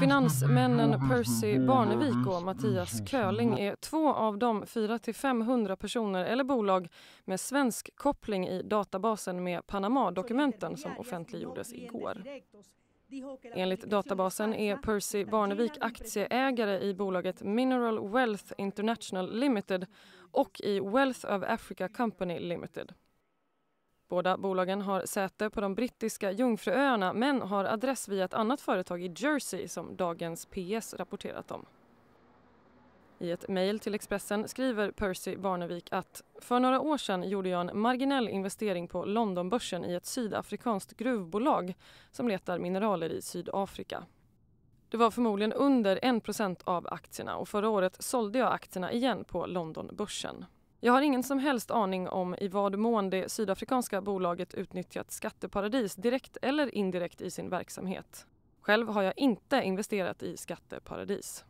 Finansmännen mm, mm, mm, Percy Barnevik och Mattias Köling är två av de 400-500 personer eller bolag med svensk koppling i databasen med Panama-dokumenten som offentliggjordes igår. Enligt databasen är Percy Barnevik aktieägare i bolaget Mineral Wealth International Limited och i Wealth of Africa Company Limited. Båda bolagen har säte på de brittiska Jungfruöarna men har adress via ett annat företag i Jersey som dagens PS rapporterat om. I ett mejl till Expressen skriver Percy Barnevik att för några år sedan gjorde jag en marginell investering på Londonbörsen i ett sydafrikanskt gruvbolag som letar mineraler i Sydafrika. Det var förmodligen under 1 av aktierna och förra året sålde jag aktierna igen på Londonbörsen. Jag har ingen som helst aning om i vad mån det sydafrikanska bolaget utnyttjat skatteparadis direkt eller indirekt i sin verksamhet. Själv har jag inte investerat i skatteparadis.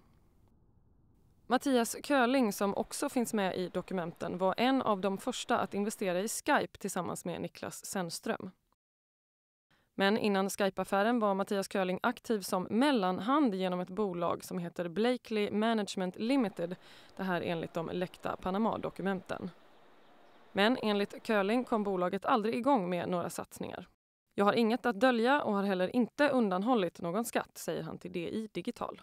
Mattias Köling, som också finns med i dokumenten, var en av de första att investera i Skype tillsammans med Niklas Sennström. Men innan Skype-affären var Mattias Köling aktiv som mellanhand genom ett bolag som heter Blakely Management Limited. Det här enligt de läckta Panama-dokumenten. Men enligt Köling kom bolaget aldrig igång med några satsningar. Jag har inget att dölja och har heller inte undanhållit någon skatt, säger han till DI Digital.